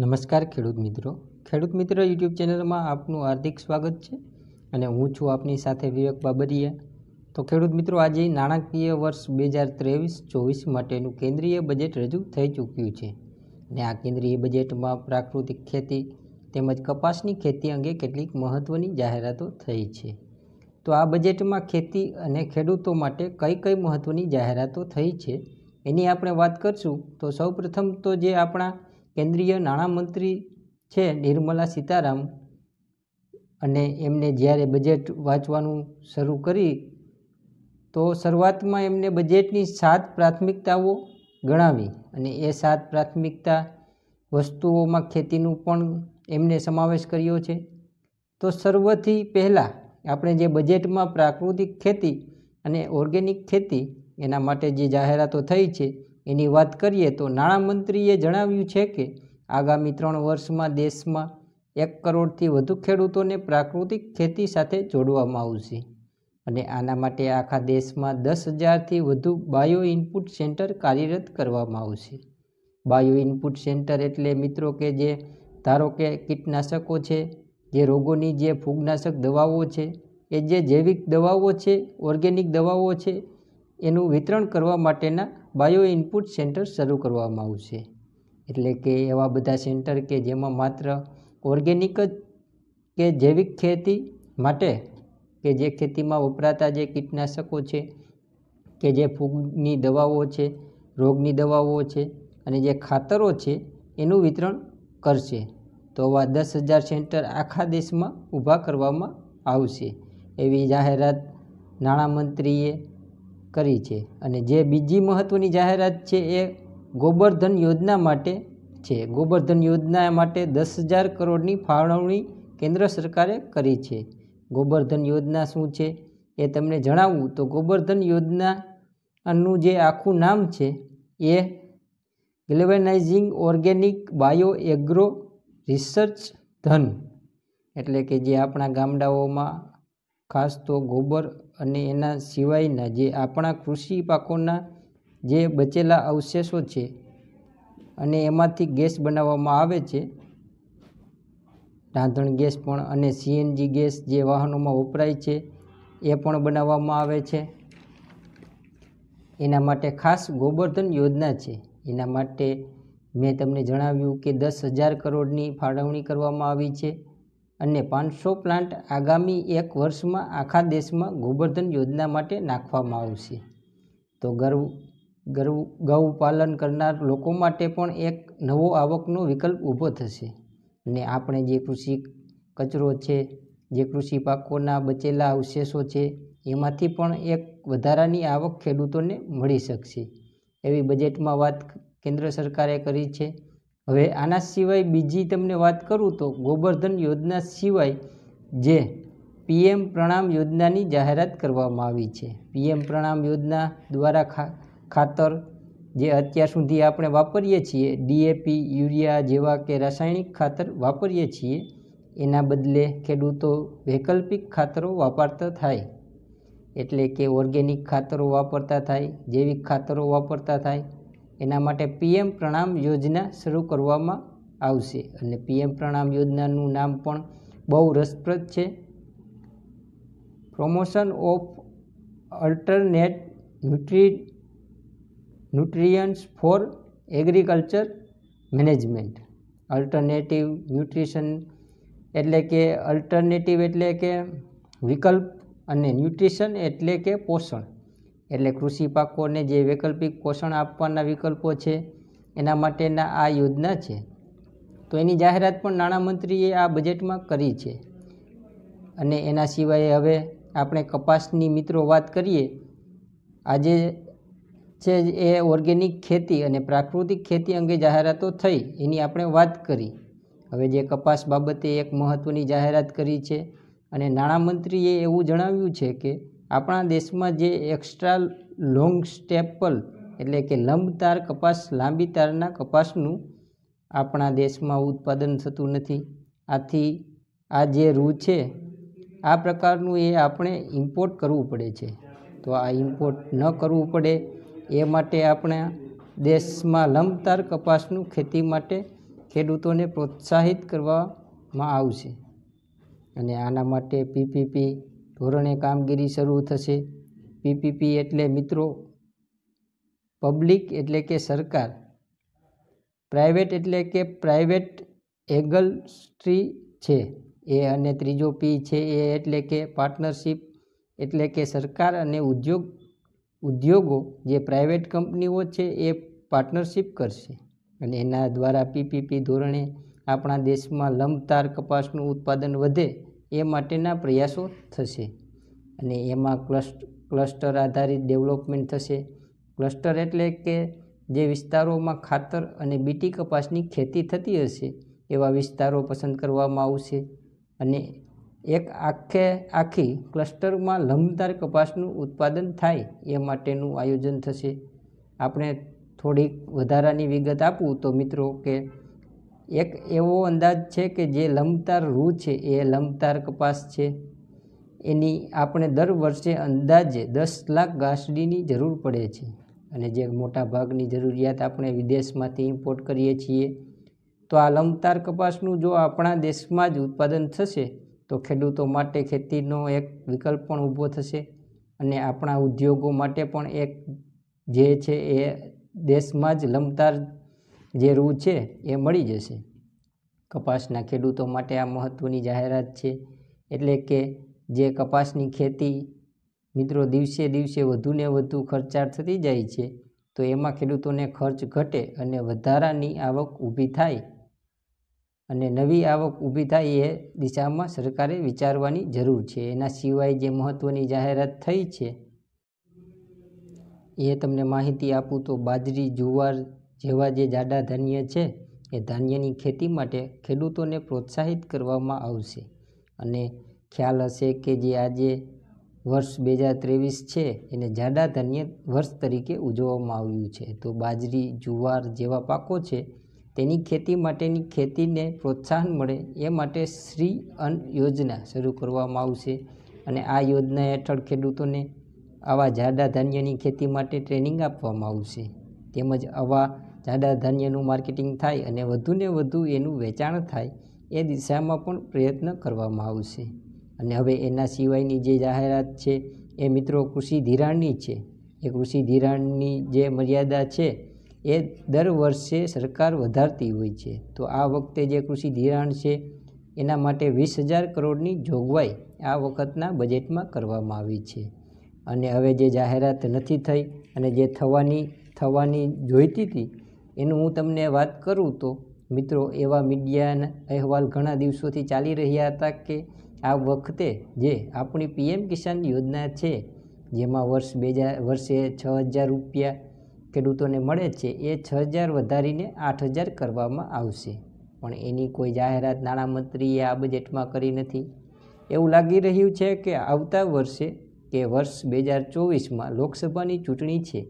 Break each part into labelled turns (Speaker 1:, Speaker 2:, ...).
Speaker 1: નમસ્કાર ખેડૂત મિત્રો ખેડૂત મિત્ર યુટ્યુબ ચેનલમાં આપનું હાર્દિક સ્વાગત છે અને હું છું આપની સાથે વિવેક બાબરિયા તો ખેડૂત મિત્રો આજે નાણાકીય વર્ષ બે હજાર ત્રેવીસ ચોવીસ માટેનું કેન્દ્રીય બજેટ રજૂ થઈ ચૂક્યું છે અને આ કેન્દ્રીય બજેટમાં પ્રાકૃતિક ખેતી તેમજ કપાસની ખેતી અંગે કેટલીક મહત્ત્વની જાહેરાતો થઈ છે તો આ બજેટમાં ખેતી અને ખેડૂતો માટે કઈ કઈ મહત્ત્વની જાહેરાતો થઈ છે એની આપણે વાત કરશું તો સૌપ્રથમ તો જે આપણા કેન્દ્રીય નાણામંત્રી છે નિર્મલા સીતારામ અને એમને જ્યારે બજેટ વાંચવાનું શરૂ કરી તો શરૂઆતમાં એમને બજેટની સાત પ્રાથમિકતાઓ ગણાવી અને એ સાત પ્રાથમિકતા વસ્તુઓમાં ખેતીનું પણ એમને સમાવેશ કર્યો છે તો સર્વથી પહેલાં આપણે જે બજેટમાં પ્રાકૃતિક ખેતી અને ઓર્ગેનિક ખેતી એના માટે જે જાહેરાતો થઈ છે એની વાત કરીએ તો નાણામંત્રીએ જણાવ્યું છે કે આગામી ત્રણ વર્ષમાં દેશમાં એક કરોડથી વધુ ખેડૂતોને પ્રાકૃતિક ખેતી સાથે જોડવામાં આવશે અને આના માટે આખા દેશમાં દસ હજારથી વધુ બાયો ઇનપુટ સેન્ટર કાર્યરત કરવામાં આવશે બાયો ઇનપુટ સેન્ટર એટલે મિત્રો કે જે ધારો કે કીટનાશકો છે જે રોગોની જે ફૂગનાશક દવાઓ છે એ જે જૈવિક દવાઓ છે ઓર્ગેનિક દવાઓ છે એનું વિતરણ કરવા માટેના બાયો ઇનપુટ સેન્ટર શરૂ કરવામાં આવશે એટલે કે એવા બધા સેન્ટર કે જેમાં માત્ર ઓર્ગેનિક જ કે જૈવિક ખેતી માટે કે જે ખેતીમાં વપરાતા જે કીટનાશકો છે કે જે ફૂગની દવાઓ છે રોગની દવાઓ છે અને જે ખાતરો છે એનું વિતરણ કરશે તો આવા દસ હજાર સેન્ટર આખા દેશમાં ઊભા કરવામાં આવશે એવી જાહેરાત નાણામંત્રીએ કરી છે અને જે બીજી મહત્ત્વની જાહેરાત છે એ ગોબરધન યોજના માટે છે ગોબરધન યોજના માટે દસ હજાર કરોડની ફાળવણી કેન્દ્ર સરકારે કરી છે ગોબરધન યોજના શું છે એ તમને જણાવું તો ગોબરધન યોજનાનું જે આખું નામ છે એ galvanizing organic bio agro research ધન એટલે કે જે આપણા ગામડાઓમાં ખાસ તો ગોબર અને એના સિવાયના જે આપણા કૃષિ પાકોના જે બચેલા અવશેષો છે અને એમાંથી ગેસ બનાવવામાં આવે છે રાંધણ ગેસ પણ અને સીએનજી ગેસ જે વાહનોમાં વપરાય છે એ પણ બનાવવામાં આવે છે એના માટે ખાસ ગોબરધન યોજના છે એના માટે મેં તમને જણાવ્યું કે દસ હજાર કરોડની ફાળવણી કરવામાં આવી છે અને પાંચસો પ્લાન્ટ આગામી એક વર્ષમાં આખા દેશમાં ગોબરધન યોજના માટે નાખવામાં આવશે તો ગર્વ ગર્વ ગૌ પાલન કરનાર લોકો માટે પણ એક નવો આવકનો વિકલ્પ ઊભો થશે ને આપણે જે કૃષિ કચરો છે જે કૃષિ પાકોના બચેલા અવશેષો છે એમાંથી પણ એક વધારાની આવક ખેડૂતોને મળી શકશે એવી બજેટમાં વાત કેન્દ્ર સરકારે કરી છે હવે આના સિવાય બીજી તમને વાત કરું તો ગોબરધન યોજના સિવાય જે પીએમ પ્રણામ યોજનાની જાહેરાત કરવામાં આવી છે પીએમ પ્રણામ યોજના દ્વારા ખાતર જે અત્યાર સુધી આપણે વાપરીએ છીએ ડીએપી યુરિયા જેવા કે રાસાયણિક ખાતર વાપરીએ છીએ એના બદલે ખેડૂતો વૈકલ્પિક ખાતરો વાપરતા થાય એટલે કે ઓર્ગેનિક ખાતરો વાપરતા થાય જૈવિક ખાતરો વાપરતા થાય એના માટે પીએમ પ્રણામ યોજના શરૂ કરવામાં આવશે અને પીએમ પ્રણામ યોજનાનું નામ પણ બહુ રસપ્રદ છે પ્રમોશન ઓફ અલ્ટરનેટ ન્યુટ્રી nutrients for agriculture management alternative nutrition એટલે કે અલ્ટરનેટિવ એટલે કે વિકલ્પ અને ન્યુટ્રિશન એટલે કે પોષણ એટલે કૃષિ પાકોને જે વૈકલ્પિક પોષણ આપવાના વિકલ્પો છે એના માટેના આ યોજના છે તો એની જાહેરાત પણ નાણામંત્રીએ આ બજેટમાં કરી છે અને એના સિવાય હવે આપણે કપાસની મિત્રો વાત કરીએ આજે છે એ ઓર્ગેનિક ખેતી અને પ્રાકૃતિક ખેતી અંગે જાહેરાતો થઈ એની આપણે વાત કરી હવે જે કપાસ બાબતે એક મહત્ત્વની જાહેરાત કરી છે અને નાણામંત્રીએ એવું જણાવ્યું છે કે આપણા દેશમાં જે એક્સ્ટ્રા લોંગ સ્ટેપલ એટલે કે લંબતાર કપાસ લાંબી તારના કપાસનું આપણા દેશમાં ઉત્પાદન થતું નથી આથી આ જે રૂ છે આ પ્રકારનું એ આપણે ઇમ્પોર્ટ કરવું પડે છે તો આ ઇમ્પોર્ટ ન કરવું પડે એ માટે આપણા દેશમાં લંબતાર કપાસનું ખેતી માટે ખેડૂતોને પ્રોત્સાહિત કરવામાં આવશે અને આના માટે પીપીપી ધોરણે કામગીરી શરૂ થશે પીપીપી એટલે મિત્રો પબ્લિક એટલે કે સરકાર પ્રાઇવેટ એટલે કે પ્રાઇવેટ એગલસ્ટ્રી છે એ અને ત્રીજો પી છે એ એટલે કે પાર્ટનરશીપ એટલે કે સરકાર અને ઉદ્યોગ ઉદ્યોગો જે પ્રાઇવેટ કંપનીઓ છે એ પાર્ટનરશીપ કરશે અને એના દ્વારા પીપીપી ધોરણે આપણા દેશમાં લંબતાર કપાસનું ઉત્પાદન વધે એ માટેના પ્રયાસો થશે અને એમાં ક્લસ્ટર આધારિત ડેવલપમેન્ટ થશે ક્લસ્ટર એટલે કે જે વિસ્તારોમાં ખાતર અને બીટી કપાસની ખેતી થતી હશે એવા વિસ્તારો પસંદ કરવામાં આવશે અને એક આખે આખી ક્લસ્ટરમાં લંબદાર કપાસનું ઉત્પાદન થાય એ માટેનું આયોજન થશે આપણે થોડીક વધારાની વિગત આપું તો મિત્રો કે એક એવો અંદાજ છે કે જે લંબતાર રૂ છે એ લંબતાર કપાસ છે એની આપણે દર વર્ષે અંદાજે દસ લાખ ગાંસડીની જરૂર પડે છે અને જે મોટા ભાગની જરૂરિયાત આપણે વિદેશમાંથી ઇમ્પોર્ટ કરીએ છીએ તો આ લંબતાર કપાસનું જો આપણા દેશમાં જ ઉત્પાદન થશે તો ખેડૂતો માટે ખેતીનો એક વિકલ્પ પણ ઊભો થશે અને આપણા ઉદ્યોગો માટે પણ એક જે છે એ દેશમાં જ લંબતાર જે રૂ છે એ મળી જશે કપાસના ખેડૂતો માટે આ મહત્ત્વની જાહેરાત છે એટલે કે જે કપાસની ખેતી મિત્રો દિવસે દિવસે વધુને વધુ ખર્ચાળ થતી જાય છે તો એમાં ખેડૂતોને ખર્ચ ઘટે અને વધારાની આવક ઊભી થાય અને નવી આવક ઊભી થાય એ દિશામાં સરકારે વિચારવાની જરૂર છે એના સિવાય જે મહત્ત્વની જાહેરાત થઈ છે એ તમને માહિતી આપું તો બાજરી જુવાર જેવા જે જાડા ધાન્ય છે એ ધાન્યની ખેતી માટે ખેડૂતોને પ્રોત્સાહિત કરવામાં આવશે અને ખ્યાલ હશે કે જે આજે વર્ષ બે હજાર ત્રેવીસ છે એને જાડા ધાન્ય વર્ષ તરીકે ઉજવવામાં આવ્યું છે તો બાજરી જુવાર જેવા પાકો છે તેની ખેતી માટેની ખેતીને પ્રોત્સાહન મળે એ માટે શ્રી અન્ન યોજના શરૂ કરવામાં આવશે અને આ યોજના હેઠળ ખેડૂતોને આવા જાડા ધાન્યની ખેતી માટે ટ્રેનિંગ આપવામાં આવશે તેમજ આવા જાડા ધાન્યનું માર્કેટિંગ થાય અને વધુને વધુ એનું વેચાણ થાય એ દિશામાં પણ પ્રયત્ન કરવામાં આવશે અને હવે એના સિવાયની જે જાહેરાત છે એ મિત્રો કૃષિ ધિરાણની છે એ કૃષિ ધિરાણની જે મર્યાદા છે એ દર વર્ષે સરકાર વધારતી હોય છે તો આ વખતે જે કૃષિ ધિરાણ છે એના માટે વીસ હજાર કરોડની જોગવાઈ આ વખતના બજેટમાં કરવામાં આવી છે અને હવે જે જાહેરાત નથી થઈ અને જે થવાની થવાની જોઈતી હતી એનું હું તમને વાત કરું તો મિત્રો એવા મીડિયાના અહેવાલ ઘણા દિવસોથી ચાલી રહ્યા હતા કે આ વખતે જે આપણી પીએમ કિસાન યોજના છે જેમાં વર્ષ બે હજાર વર્ષે છ હજાર રૂપિયા ખેડૂતોને મળે છે એ છ હજાર વધારીને આઠ હજાર કરવામાં આવશે પણ એની કોઈ જાહેરાત નાણામંત્રીએ આ બજેટમાં કરી નથી એવું લાગી રહ્યું છે કે આવતા વર્ષે કે વર્ષ બે હજાર ચોવીસમાં લોકસભાની ચૂંટણી છે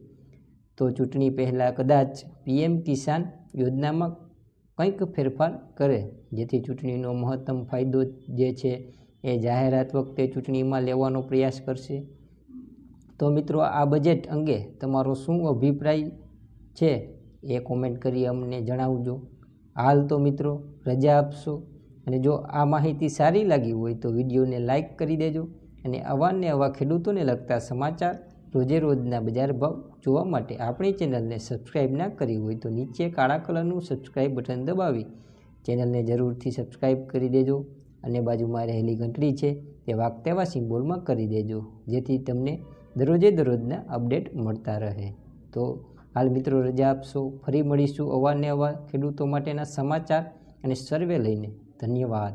Speaker 1: તો ચૂંટણી પહેલાં કદાચ પીએમ કિસાન યોજનામાં કંઈક ફેરફાર કરે જેથી ચૂંટણીનો મહત્તમ ફાયદો જે છે એ જાહેરાત વખતે ચૂંટણીમાં લેવાનો પ્રયાસ કરશે તો મિત્રો આ બજેટ અંગે તમારો શું અભિપ્રાય છે એ કોમેન્ટ કરી અમને જણાવજો હાલ તો મિત્રો રજા આપશો અને જો આ માહિતી સારી લાગી હોય તો વિડીયોને લાઇક કરી દેજો અને અવાને અવા ખેડૂતોને લગતા સમાચાર રોજે રોજના બજાર ભાવ જોવા માટે આપણી ચેનલને સબસ્ક્રાઈબ ના કરી હોય તો નીચે કાળા કલરનું સબસ્ક્રાઈબ બટન દબાવી ચેનલને જરૂરથી સબસ્ક્રાઈબ કરી દેજો અને બાજુમાં રહેલી ઘંટડી છે તે વાક તેવા સિમ્બોલમાં કરી દેજો જેથી તમને દરરોજે દરરોજના અપડેટ મળતા રહે તો હાલ મિત્રો રજા આપશો ફરી મળીશું અવાર ને અવાર ખેડૂતો માટેના સમાચાર અને સર્વે લઈને ધન્યવાદ